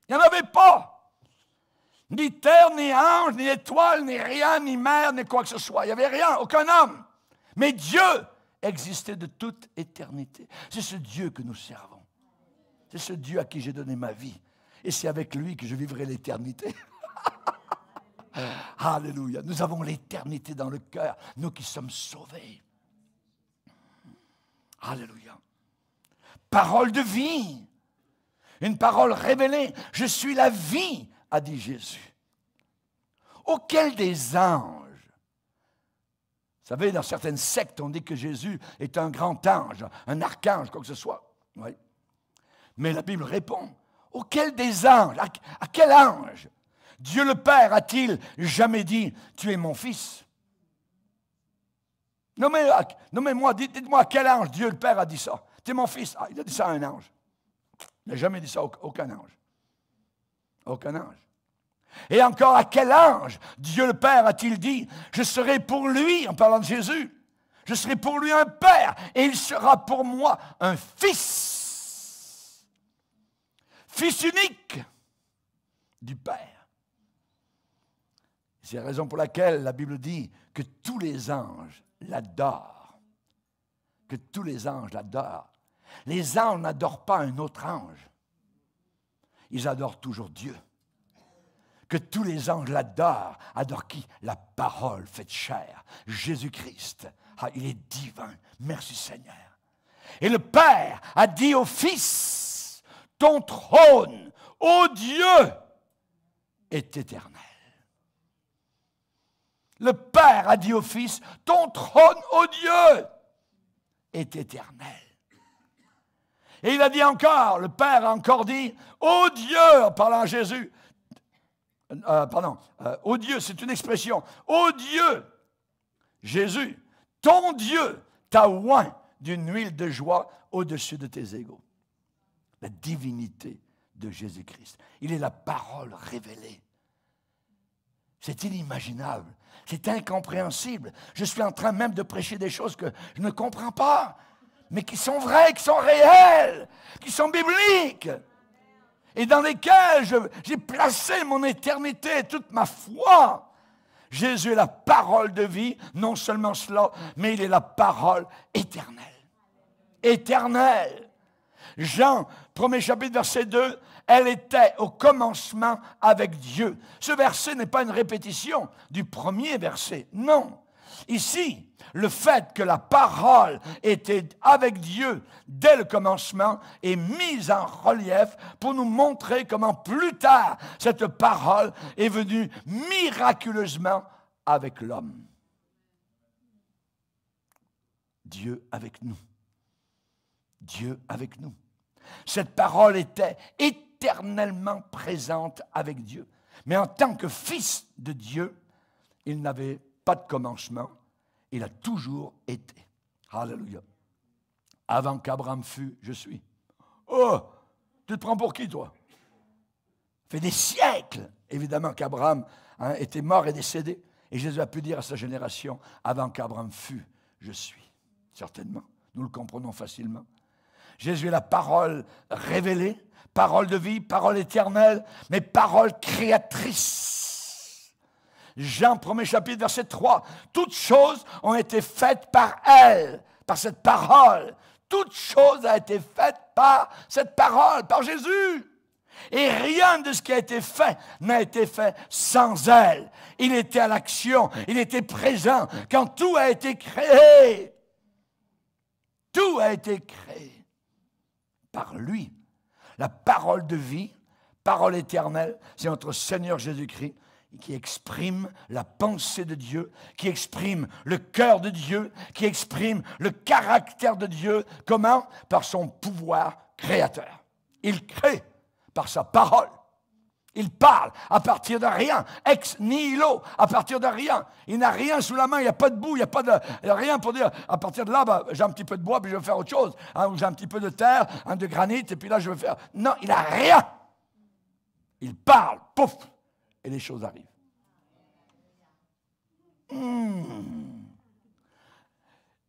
Il n'y en avait pas. Ni terre, ni ange, ni étoile, ni rien, ni mer, ni quoi que ce soit. Il n'y avait rien, aucun homme. Mais Dieu existait de toute éternité. C'est ce Dieu que nous servons. C'est ce Dieu à qui j'ai donné ma vie. Et c'est avec lui que je vivrai l'éternité. Alléluia. Nous avons l'éternité dans le cœur, nous qui sommes sauvés. Alléluia. Parole de vie. Une parole révélée. Je suis la vie a dit Jésus. Auquel des anges Vous savez, dans certaines sectes, on dit que Jésus est un grand ange, un archange, quoi que ce soit. Oui. Mais la Bible répond Auquel des anges à, quel ange Dieu le Père a-t-il jamais dit Tu es mon fils Nommez-moi, mais moi dites moi à quel ange Dieu le Père a dit ça. Tu es mon fils. Ah, il a dit ça à un ange. Il n'a jamais dit ça à aucun ange. Aucun ange. Et encore à quel ange Dieu le Père a-t-il dit, je serai pour lui, en parlant de Jésus, je serai pour lui un Père et il sera pour moi un Fils. Fils unique du Père. C'est la raison pour laquelle la Bible dit que tous les anges l'adorent. Que tous les anges l'adorent. Les anges n'adorent pas un autre ange ils adorent toujours Dieu. Que tous les anges l'adorent. Adorent qui La parole faite chair, Jésus-Christ. Ah, il est divin. Merci Seigneur. Et le Père a dit au Fils, ton trône, ô Dieu, est éternel. Le Père a dit au Fils, ton trône, ô Dieu, est éternel. Et il a dit encore, le Père a encore dit, ô Dieu, en parlant à Jésus, euh, pardon, euh, ô Dieu, c'est une expression, ô Dieu, Jésus, ton Dieu t'a oint d'une huile de joie au-dessus de tes égaux. La divinité de Jésus-Christ. Il est la parole révélée. C'est inimaginable. C'est incompréhensible. Je suis en train même de prêcher des choses que je ne comprends pas mais qui sont vrais, qui sont réels, qui sont bibliques, et dans lesquels j'ai placé mon éternité, toute ma foi. Jésus est la parole de vie, non seulement cela, mais il est la parole éternelle. Éternelle. Jean, premier chapitre, verset 2, elle était au commencement avec Dieu. Ce verset n'est pas une répétition du premier verset, non. Ici, le fait que la parole était avec Dieu dès le commencement est mis en relief pour nous montrer comment plus tard cette parole est venue miraculeusement avec l'homme. Dieu avec nous. Dieu avec nous. Cette parole était éternellement présente avec Dieu. Mais en tant que fils de Dieu, il n'avait pas de commencement, il a toujours été. Alléluia. Avant qu'Abraham fût, je suis. Oh, tu te prends pour qui, toi fait des siècles, évidemment, qu'Abraham hein, était mort et décédé. Et Jésus a pu dire à sa génération, avant qu'Abraham fût, je suis. Certainement, nous le comprenons facilement. Jésus est la parole révélée, parole de vie, parole éternelle, mais parole créatrice Jean 1er chapitre, verset 3. Toutes choses ont été faites par elle, par cette parole. Toutes choses ont été faites par cette parole, par Jésus. Et rien de ce qui a été fait n'a été fait sans elle. Il était à l'action, il était présent quand tout a été créé. Tout a été créé par lui. La parole de vie, parole éternelle, c'est notre Seigneur Jésus-Christ qui exprime la pensée de Dieu, qui exprime le cœur de Dieu, qui exprime le caractère de Dieu. Comment Par son pouvoir créateur. Il crée par sa parole. Il parle à partir de rien, ex nihilo, à partir de rien. Il n'a rien sous la main, il n'y a pas de boue, il n'y a pas de rien pour dire à partir de là, ben, j'ai un petit peu de bois, puis je vais faire autre chose. Hein, ou j'ai un petit peu de terre, un hein, de granit, et puis là, je vais faire. Non, il n'a rien. Il parle, pouf, et les choses arrivent.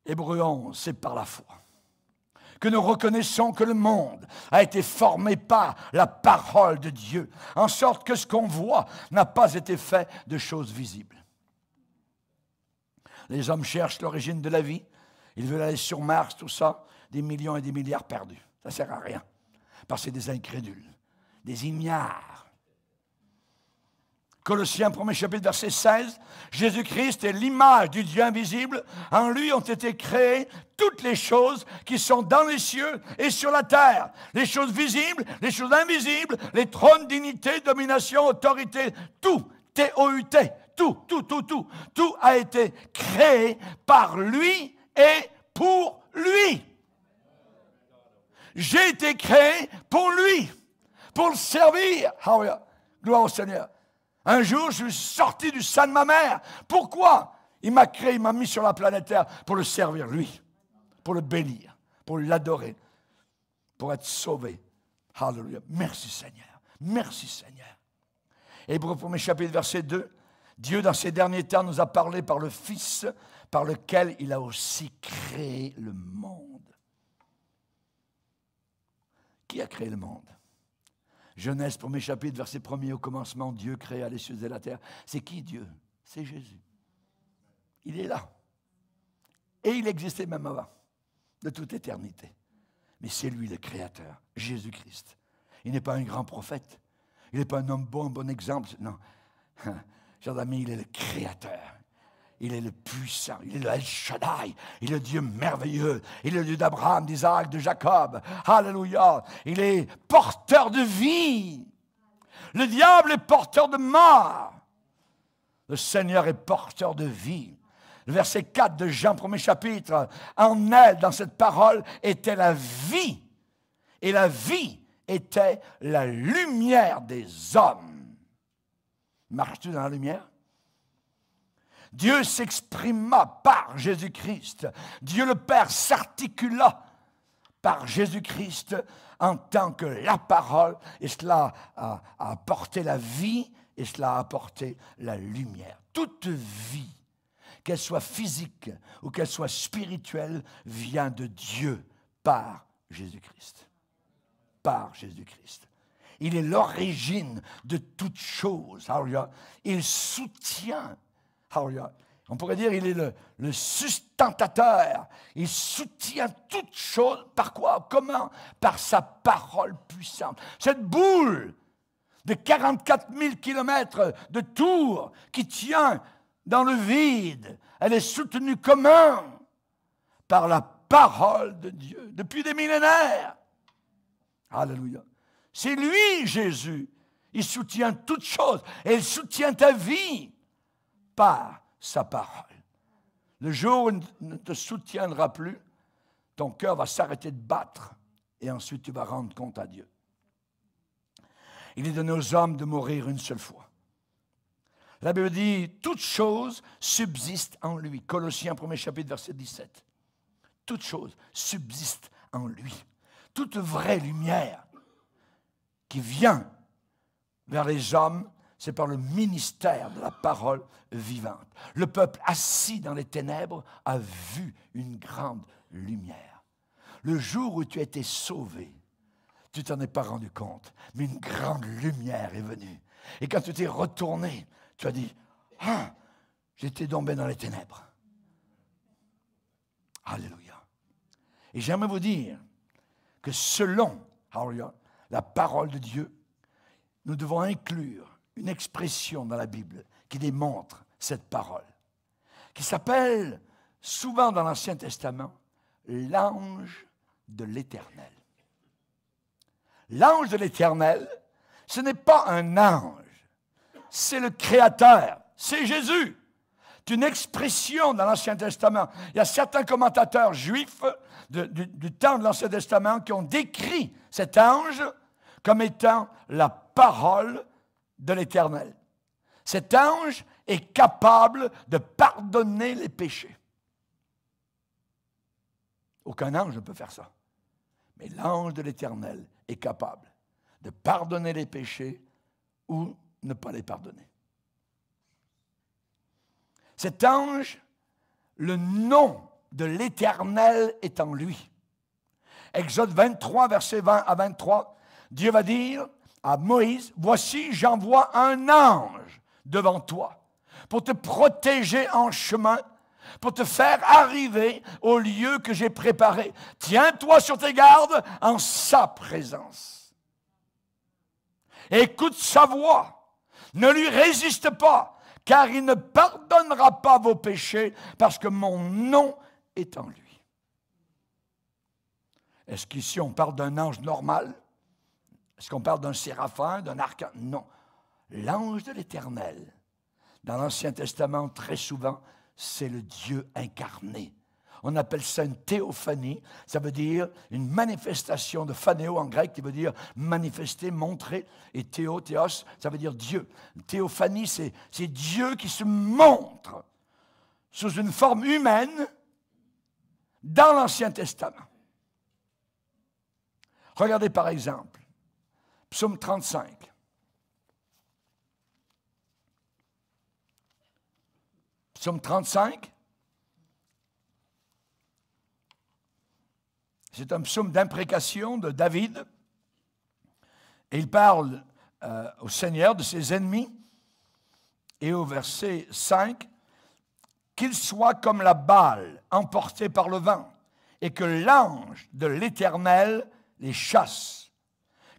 Hébreu hmm. 11, c'est par la foi que nous reconnaissons que le monde a été formé par la parole de Dieu, en sorte que ce qu'on voit n'a pas été fait de choses visibles. Les hommes cherchent l'origine de la vie, ils veulent aller sur Mars, tout ça, des millions et des milliards perdus. Ça ne sert à rien, parce que c'est des incrédules, des ignares. Colossiens 1er chapitre verset 16, Jésus-Christ est l'image du Dieu invisible. En lui ont été créées toutes les choses qui sont dans les cieux et sur la terre. Les choses visibles, les choses invisibles, les trônes, dignité, domination, autorité, tout, T-O-U-T, tout, tout, tout, tout, tout a été créé par lui et pour lui. J'ai été créé pour lui, pour le servir. Gloire au Seigneur. Un jour, je suis sorti du sein de ma mère. Pourquoi Il m'a créé, il m'a mis sur la planète Terre pour le servir, lui, pour le bénir, pour l'adorer, pour être sauvé. Hallelujah. Merci Seigneur. Merci Seigneur. Et pour Hébreu premier chapitre, verset 2. Dieu, dans ces derniers temps, nous a parlé par le Fils, par lequel il a aussi créé le monde. Qui a créé le monde Genèse, premier chapitre, verset premier, au commencement, Dieu créa les cieux et la terre. C'est qui Dieu C'est Jésus. Il est là. Et il existait même avant, de toute éternité. Mais c'est lui le Créateur, Jésus-Christ. Il n'est pas un grand prophète. Il n'est pas un homme bon, un bon exemple. Non. Chers amis, il est le Créateur. Il est le puissant, il est le Shaddai, il est le Dieu merveilleux, il est le Dieu d'Abraham, d'Isaac, de Jacob. Alléluia. Il est porteur de vie. Le diable est porteur de mort. Le Seigneur est porteur de vie. Le verset 4 de Jean 1 chapitre, en elle, dans cette parole, était la vie. Et la vie était la lumière des hommes. Marche tu dans la lumière Dieu s'exprima par Jésus-Christ. Dieu le Père s'articula par Jésus-Christ en tant que la parole, et cela a, apporté la vie, et cela a apporté la lumière. Toute vie, qu'elle soit physique ou qu'elle soit spirituelle, vient de Dieu par Jésus-Christ. Par Jésus-Christ. Il est l'origine de toute chose. il soutient Oh, on pourrait dire il est le, sustentateur. Il soutient toute chose, Par quoi Comment Par sa parole puissante. Cette boule de 44 000 kilomètres de tour qui tient dans le vide, elle est soutenue comment Par la parole de Dieu depuis des millénaires. Alléluia. C'est lui, Jésus. Il soutient toute chose, et il soutient ta vie par sa parole. Le jour où il ne te soutiendra plus, ton cœur va s'arrêter de battre et ensuite tu vas rendre compte à Dieu. Il est donné aux hommes de mourir une seule fois. La Bible dit, toute chose subsiste en lui. Colossiens 1er chapitre, verset 17. Toute chose subsiste en lui. Toute vraie lumière qui vient vers les hommes c'est par le ministère de la parole vivante. Le peuple assis dans les ténèbres a vu une grande lumière. Le jour où tu as été sauvé, tu t'en es pas rendu compte, mais une grande lumière est venue. Et quand tu t'es retourné, tu as dit, ah, j'étais tombé dans les ténèbres. Alléluia. Et j'aimerais vous dire que selon la parole de Dieu, nous devons inclure une expression dans la Bible qui démontre cette parole, qui s'appelle souvent dans l'Ancien Testament l'ange de l'Éternel. L'ange de l'Éternel, ce n'est pas un ange, c'est le Créateur, c'est Jésus. C'est une expression dans l'Ancien Testament. Il y a certains commentateurs juifs du, du temps de l'Ancien Testament qui ont décrit cet ange comme étant la parole de l'Éternel. Cet ange est capable de pardonner les péchés. Aucun ange ne peut faire ça. Mais l'ange de l'Éternel est capable de pardonner les péchés ou ne pas les pardonner. Cet ange, le nom de l'Éternel est en lui. Exode 23, verset 20 à 23, Dieu va dire, à Moïse, Voici, j'envoie un ange devant toi pour te protéger en chemin, pour te faire arriver au lieu que j'ai préparé. Tiens-toi sur tes gardes en sa présence. Écoute sa voix, ne lui résiste pas, car il ne pardonnera pas vos péchés, parce que mon nom est en lui. Est-ce qu'ici on parle d'un ange normal est-ce qu'on parle d'un séraphin, d'un arc? Non. L'ange de l'Éternel, dans l'Ancien Testament, très souvent, c'est le Dieu incarné. On appelle ça une théophanie, ça veut dire une manifestation de phanéo en grec qui veut dire manifester, montrer, et théo, théos, ça veut dire Dieu. théophanie, c'est Dieu qui se montre sous une forme humaine dans l'Ancien Testament. Regardez par exemple Psaume 35. Psaume 35. C'est un psaume d'imprécation de David. Et il parle euh, au Seigneur de ses ennemis. Et au verset 5, qu'il soit comme la balle emportée par le vent, et que l'ange de l'Éternel les chasse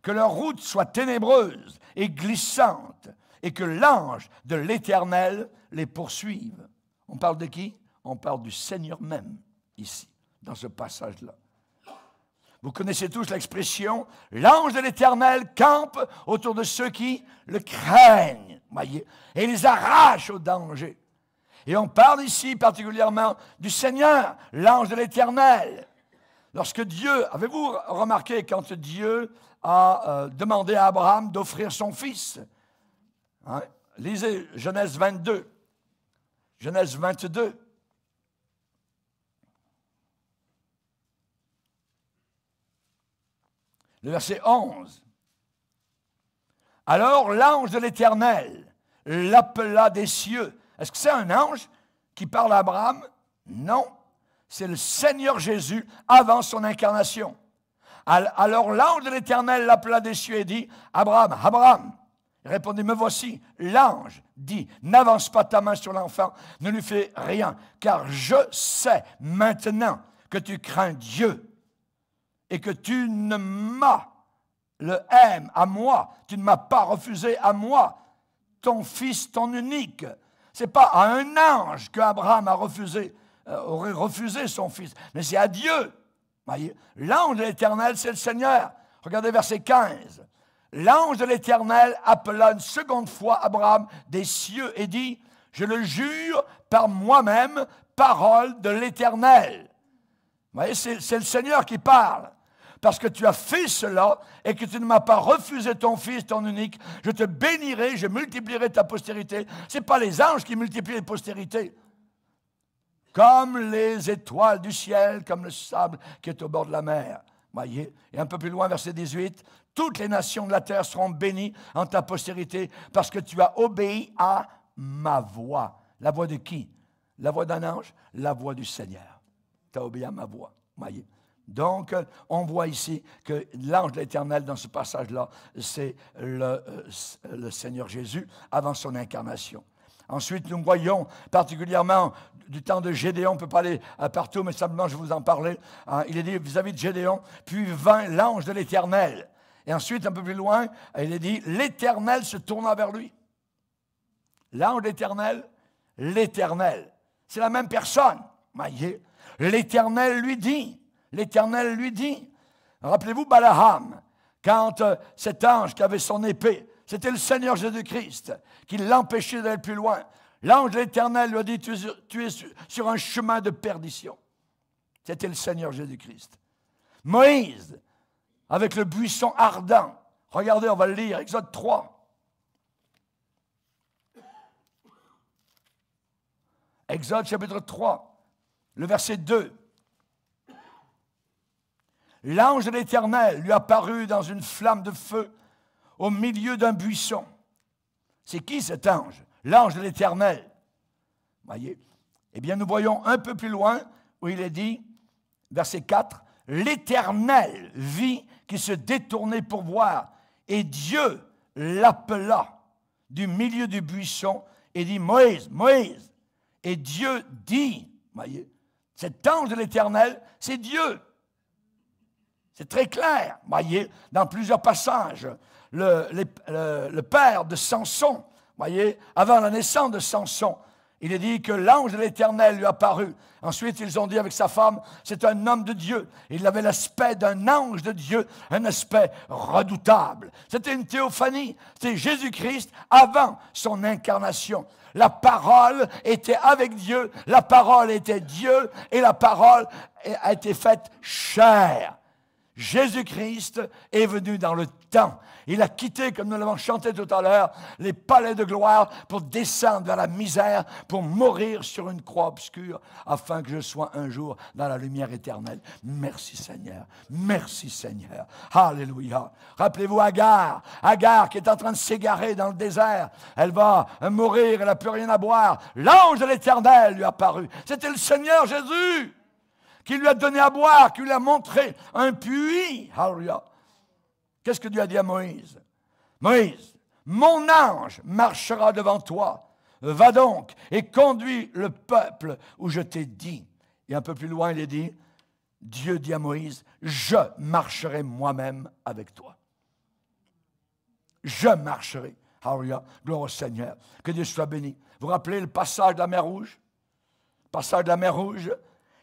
que leur route soit ténébreuse et glissante, et que l'ange de l'Éternel les poursuive. On parle de qui On parle du Seigneur même, ici, dans ce passage-là. Vous connaissez tous l'expression l'ange de l'Éternel campe autour de ceux qui le craignent, voyez, et les arrache au danger. Et on parle ici particulièrement du Seigneur, l'ange de l'Éternel. Lorsque Dieu, avez-vous remarqué quand Dieu a euh, demandé à Abraham d'offrir son fils. Hein? Lisez Genèse 22. Genèse 22. Le verset 11. Alors l'ange de l'Éternel l'appela des cieux. Est-ce que c'est un ange qui parle à Abraham Non, c'est le Seigneur Jésus avant son incarnation. Alors l'ange de l'Éternel l'appela des cieux et dit, Abraham, Abraham, il répondit, me voici. L'ange dit, n'avance pas ta main sur l'enfant, ne lui fais rien, car je sais maintenant que tu crains Dieu et que tu ne m'as le M à moi, tu ne m'as pas refusé à moi, ton fils, ton unique. C'est pas à un ange que Abraham a refusé, euh, aurait refusé son fils, mais c'est à Dieu L'ange de l'Éternel, c'est le Seigneur. Regardez verset 15. L'ange de l'Éternel appela une seconde fois Abraham des cieux et dit, je le jure par moi-même, parole de l'Éternel. Vous voyez, c'est le Seigneur qui parle. Parce que tu as fait cela et que tu ne m'as pas refusé ton fils, ton unique, je te bénirai, je multiplierai ta postérité. Ce n'est pas les anges qui multiplient les postérités comme les étoiles du ciel, comme le sable qui est au bord de la mer. Voyez, et un peu plus loin, verset 18, toutes les nations de la terre seront bénies en ta postérité parce que tu as obéi à ma voix. La voix de qui La voix d'un ange La voix du Seigneur. Tu as obéi à ma voix. Voyez. Donc, on voit ici que l'ange éternel, l'Éternel, dans ce passage-là, c'est le, euh, le Seigneur Jésus avant son incarnation. Ensuite, nous voyons particulièrement du temps de Gédéon, on peut parler aller partout, mais simplement je vous en parler. Hein. il est dit vis-à-vis de Gédéon, puis vint l'ange de l'Éternel. Et ensuite, un peu plus loin, il est dit, l'Éternel se tourna vers lui. L'ange de l'Éternel, l'Éternel. C'est la même personne. L'Éternel lui dit, l'Éternel lui dit. Rappelez-vous Balaam, quand euh, cet ange qui avait son épée, c'était le Seigneur Jésus-Christ qui l'empêchait d'aller plus loin. L'ange de l'Éternel lui a dit, tu es, sur un chemin de perdition. C'était le Seigneur Jésus-Christ. Moïse, avec le buisson ardent. Regardez, on va le lire, Exode 3. Exode chapitre 3, le verset 2. L'ange de l'Éternel lui apparut dans une flamme de feu au milieu d'un buisson. C'est qui cet ange l'ange de l'Éternel. Voyez Eh bien, nous voyons un peu plus loin où il est dit, verset 4, l'Éternel vit qui se détournait pour voir, et Dieu l'appela du milieu du buisson et dit, Moïse, Moïse. Et Dieu dit, voyez, cet ange de l'Éternel, c'est Dieu. C'est très clair, voyez, dans plusieurs passages. Le, le, père de Samson Voyez, avant la naissance de Samson, il est dit que l'ange de l'Éternel lui apparut. Ensuite, ils ont dit avec sa femme, c'est un homme de Dieu. Il avait l'aspect d'un ange de Dieu, un aspect redoutable. C'était une théophanie. C'était Jésus-Christ avant son incarnation. La parole était avec Dieu, la parole était Dieu et la parole a été faite chair. Jésus-Christ est venu dans le temps. Il a quitté, comme nous l'avons chanté tout à l'heure, les palais de gloire pour descendre vers la misère, pour mourir sur une croix obscure, afin que je sois un jour dans la lumière éternelle. Merci Seigneur. Merci Seigneur. Alléluia. Rappelez-vous Agar. Agar qui est en train de s'égarer dans le désert. Elle va mourir, elle n'a plus rien à boire. L'ange de l'éternel lui a paru. C'était le Seigneur Jésus. Qui lui a donné à boire, qui lui a montré un puits. Qu'est-ce que Dieu a dit à Moïse Moïse, mon ange marchera devant toi. Va donc et conduis le peuple où je t'ai dit. Et un peu plus loin, il est dit, Dieu dit à Moïse, je marcherai moi-même avec toi. Je marcherai. Hallelujah. Gloire au Seigneur. Que Dieu soit béni. Vous, vous rappelez le passage de la mer Rouge le Passage de la mer Rouge,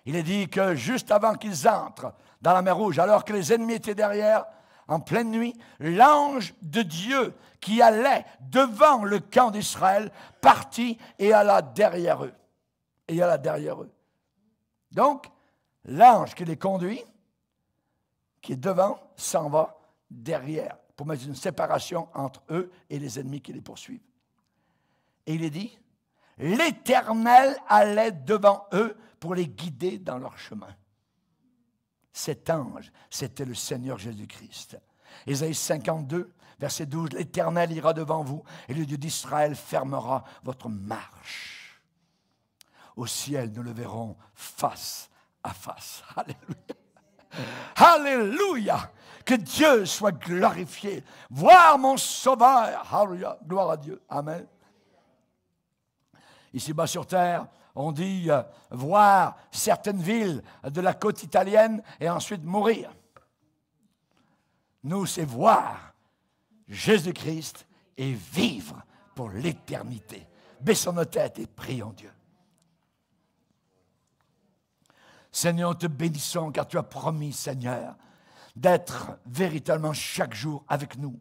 il est dit que juste avant qu'ils entrent dans la mer Rouge, alors que les ennemis étaient derrière, en pleine nuit, l'ange de Dieu qui allait devant le camp d'Israël partit et alla derrière eux. Et alla derrière eux. Donc, l'ange qui les conduit, qui est devant, s'en va derrière pour mettre une séparation entre eux et les ennemis qui les poursuivent. Et il est dit, l'Éternel allait devant eux pour les guider dans leur chemin. Cet ange, c'était le Seigneur Jésus-Christ. Ésaïe 52, verset 12, L'Éternel ira devant vous et le Dieu d'Israël fermera votre marche. Au ciel, nous le verrons face à face. Alléluia. Alléluia. Que Dieu soit glorifié. Voir mon Sauveur. Alléluia. Gloire à Dieu. Amen. Ici-bas sur terre, on dit euh, voir certaines villes de la côte italienne et ensuite mourir. Nous, c'est voir Jésus-Christ et vivre pour l'éternité. Baissons nos têtes et prions Dieu. Seigneur, te bénissons car tu as promis, Seigneur, d'être véritablement chaque jour avec nous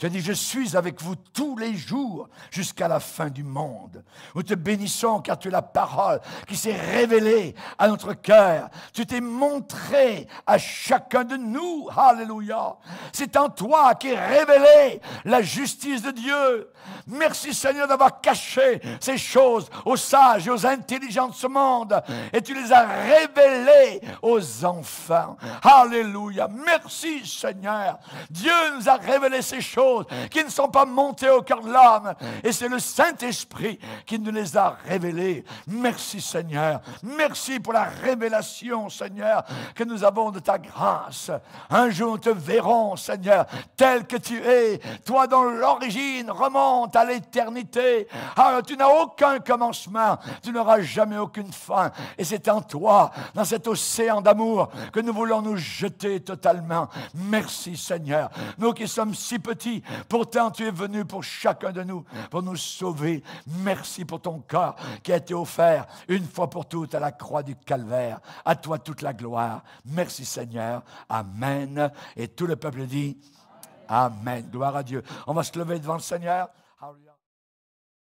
tu as dit, je suis avec vous tous les jours jusqu'à la fin du monde. Nous te bénissons car tu es la parole qui s'est révélée à notre cœur. Tu t'es montré à chacun de nous. Alléluia. C'est en toi qui est révélée la justice de Dieu. Merci Seigneur d'avoir caché ces choses aux sages et aux intelligents de ce monde. Et tu les as révélées aux enfants. Alléluia. Merci Seigneur. Dieu nous a révélé ces choses qui ne sont pas montés au cœur de l'âme. Et c'est le Saint-Esprit qui nous les a révélés. Merci Seigneur. Merci pour la révélation, Seigneur, que nous avons de ta grâce. Un jour, nous te verrons, Seigneur, tel que tu es. Toi, dont l'origine remonte à l'éternité. Ah, tu n'as aucun commencement. Tu n'auras jamais aucune fin. Et c'est en toi, dans cet océan d'amour, que nous voulons nous jeter totalement. Merci Seigneur. Nous qui sommes si petits, Pourtant, tu es venu pour chacun de nous, pour nous sauver. Merci pour ton corps qui a été offert une fois pour toutes à la croix du Calvaire. À toi toute la gloire. Merci Seigneur. Amen. Et tout le peuple dit Amen. Gloire à Dieu. On va se lever devant le Seigneur.